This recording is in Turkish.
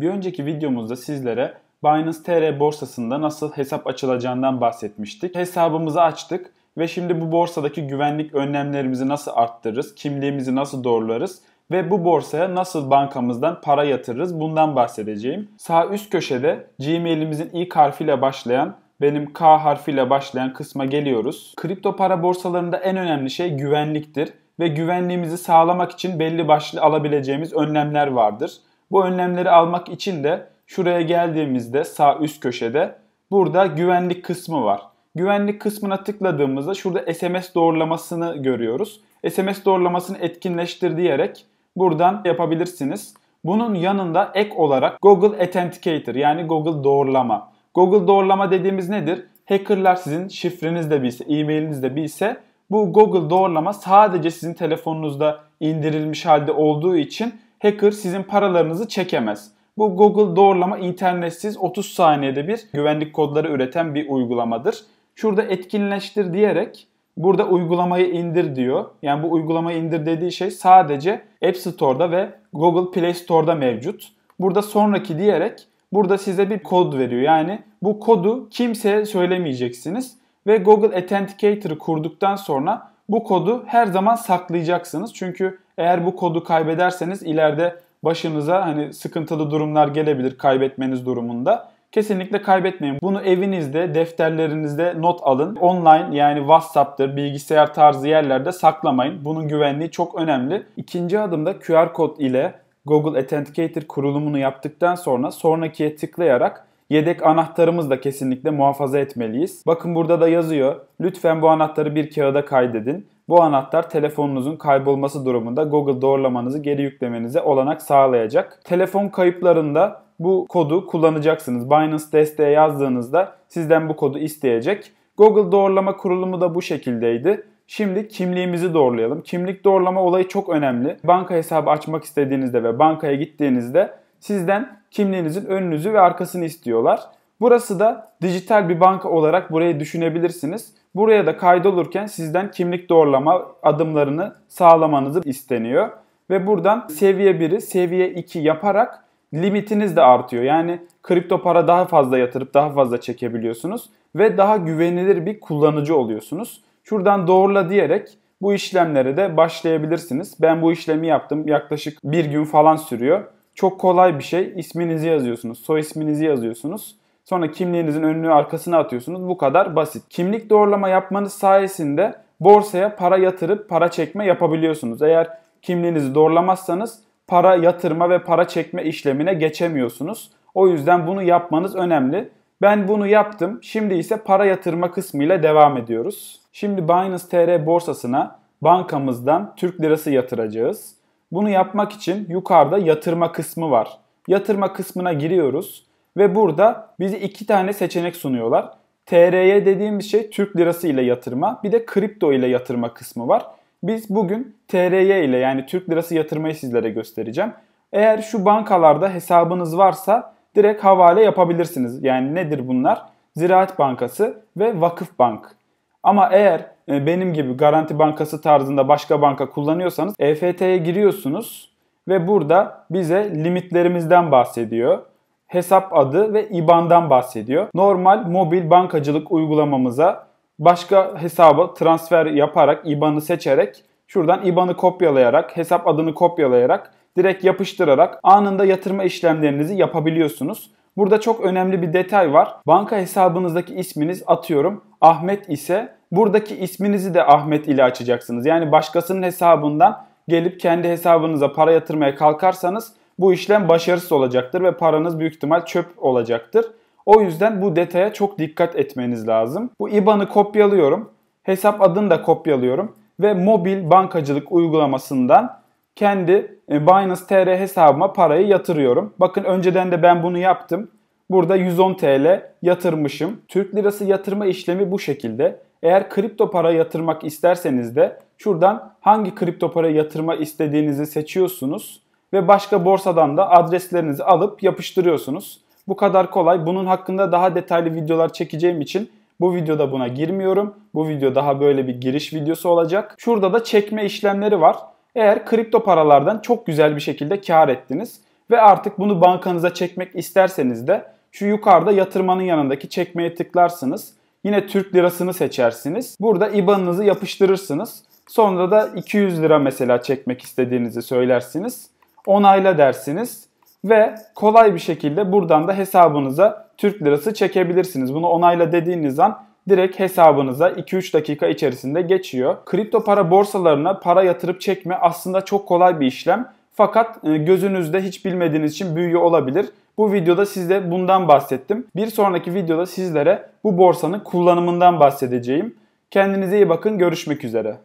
Bir önceki videomuzda sizlere Binance TR borsasında nasıl hesap açılacağından bahsetmiştik. Hesabımızı açtık ve şimdi bu borsadaki güvenlik önlemlerimizi nasıl arttırırız, kimliğimizi nasıl doğrularız ve bu borsaya nasıl bankamızdan para yatırırız bundan bahsedeceğim. Sağ üst köşede Gmail'imizin ilk harfiyle başlayan benim K harfiyle başlayan kısma geliyoruz. Kripto para borsalarında en önemli şey güvenliktir ve güvenliğimizi sağlamak için belli başlı alabileceğimiz önlemler vardır. Bu önlemleri almak için de şuraya geldiğimizde sağ üst köşede burada güvenlik kısmı var. Güvenlik kısmına tıkladığımızda şurada SMS doğrulamasını görüyoruz. SMS doğrulamasını etkinleştir diyerek buradan yapabilirsiniz. Bunun yanında ek olarak Google Authenticator yani Google doğrulama. Google doğrulama dediğimiz nedir? Hackerlar sizin şifrenizde de bilse, e-mailiniz bilse bu Google doğrulama sadece sizin telefonunuzda indirilmiş halde olduğu için hacker sizin paralarınızı çekemez. Bu Google doğrulama internetsiz 30 saniyede bir güvenlik kodları üreten bir uygulamadır. Şurada etkinleştir diyerek burada uygulamayı indir diyor. Yani bu uygulamayı indir dediği şey sadece App Store'da ve Google Play Store'da mevcut. Burada sonraki diyerek burada size bir kod veriyor. Yani bu kodu kimseye söylemeyeceksiniz ve Google Authenticator'ı kurduktan sonra bu kodu her zaman saklayacaksınız. Çünkü eğer bu kodu kaybederseniz ileride başınıza hani sıkıntılı durumlar gelebilir kaybetmeniz durumunda. Kesinlikle kaybetmeyin. Bunu evinizde, defterlerinizde not alın. Online yani WhatsApp'tır, bilgisayar tarzı yerlerde saklamayın. Bunun güvenliği çok önemli. İkinci adımda QR kod ile Google Authenticator kurulumunu yaptıktan sonra sonrakiye tıklayarak Yedek anahtarımız da kesinlikle muhafaza etmeliyiz. Bakın burada da yazıyor. Lütfen bu anahtarı bir kağıda kaydedin. Bu anahtar telefonunuzun kaybolması durumunda Google doğrulamanızı geri yüklemenize olanak sağlayacak. Telefon kayıplarında bu kodu kullanacaksınız. Binance desteğe yazdığınızda sizden bu kodu isteyecek. Google doğrulama kurulumu da bu şekildeydi. Şimdi kimliğimizi doğrulayalım. Kimlik doğrulama olayı çok önemli. Banka hesabı açmak istediğinizde ve bankaya gittiğinizde sizden kimliğinizin önünüzü ve arkasını istiyorlar. Burası da dijital bir banka olarak burayı düşünebilirsiniz. Buraya da kaydolurken sizden kimlik doğrulama adımlarını sağlamanızı isteniyor. Ve buradan seviye 1'i seviye 2 yaparak limitiniz de artıyor. Yani kripto para daha fazla yatırıp daha fazla çekebiliyorsunuz ve daha güvenilir bir kullanıcı oluyorsunuz. Şuradan doğrula diyerek bu işlemlere de başlayabilirsiniz. Ben bu işlemi yaptım. Yaklaşık bir gün falan sürüyor. Çok kolay bir şey. İsminizi yazıyorsunuz, soy isminizi yazıyorsunuz. Sonra kimliğinizin önünü arkasına atıyorsunuz. Bu kadar basit. Kimlik doğrulama yapmanız sayesinde borsaya para yatırıp para çekme yapabiliyorsunuz. Eğer kimliğinizi doğrulamazsanız para yatırma ve para çekme işlemine geçemiyorsunuz. O yüzden bunu yapmanız önemli. Ben bunu yaptım. Şimdi ise para yatırma kısmıyla devam ediyoruz. Şimdi Binance TR borsasına bankamızdan Türk lirası yatıracağız. Bunu yapmak için yukarıda yatırma kısmı var. Yatırma kısmına giriyoruz ve burada bize iki tane seçenek sunuyorlar. TRY dediğim bir şey Türk lirası ile yatırma, bir de kripto ile yatırma kısmı var. Biz bugün TRY ile yani Türk lirası yatırmayı sizlere göstereceğim. Eğer şu bankalarda hesabınız varsa direkt havale yapabilirsiniz. Yani nedir bunlar? Ziraat Bankası ve Vakıf Bank. Ama eğer e, benim gibi Garanti Bankası tarzında başka banka kullanıyorsanız EFT'ye giriyorsunuz ve burada bize limitlerimizden bahsediyor. Hesap adı ve IBAN'dan bahsediyor. Normal mobil bankacılık uygulamamıza başka hesaba transfer yaparak IBAN'ı seçerek şuradan IBAN'ı kopyalayarak hesap adını kopyalayarak direkt yapıştırarak anında yatırma işlemlerinizi yapabiliyorsunuz. Burada çok önemli bir detay var. Banka hesabınızdaki isminiz atıyorum Ahmet ise buradaki isminizi de Ahmet ile açacaksınız. Yani başkasının hesabından gelip kendi hesabınıza para yatırmaya kalkarsanız bu işlem başarısız olacaktır ve paranız büyük ihtimal çöp olacaktır. O yüzden bu detaya çok dikkat etmeniz lazım. Bu IBAN'ı kopyalıyorum. Hesap adını da kopyalıyorum ve mobil bankacılık uygulamasından kendi e, Binance TR hesabıma parayı yatırıyorum. Bakın önceden de ben bunu yaptım. Burada 110 TL yatırmışım. Türk lirası yatırma işlemi bu şekilde. Eğer kripto para yatırmak isterseniz de şuradan hangi kripto para yatırma istediğinizi seçiyorsunuz ve başka borsadan da adreslerinizi alıp yapıştırıyorsunuz. Bu kadar kolay. Bunun hakkında daha detaylı videolar çekeceğim için bu videoda buna girmiyorum. Bu video daha böyle bir giriş videosu olacak. Şurada da çekme işlemleri var. Eğer kripto paralardan çok güzel bir şekilde kar ettiniz ve artık bunu bankanıza çekmek isterseniz de şu yukarıda yatırmanın yanındaki çekmeye tıklarsınız. Yine Türk lirasını seçersiniz. Burada IBAN'ınızı yapıştırırsınız. Sonra da 200 lira mesela çekmek istediğinizi söylersiniz. Onayla dersiniz ve kolay bir şekilde buradan da hesabınıza Türk lirası çekebilirsiniz. Bunu onayla dediğiniz an direkt hesabınıza 2-3 dakika içerisinde geçiyor. Kripto para borsalarına para yatırıp çekme aslında çok kolay bir işlem fakat e, gözünüzde hiç bilmediğiniz için büyüyor olabilir. Bu videoda sizde bundan bahsettim. Bir sonraki videoda sizlere bu borsanın kullanımından bahsedeceğim. Kendinize iyi bakın. Görüşmek üzere.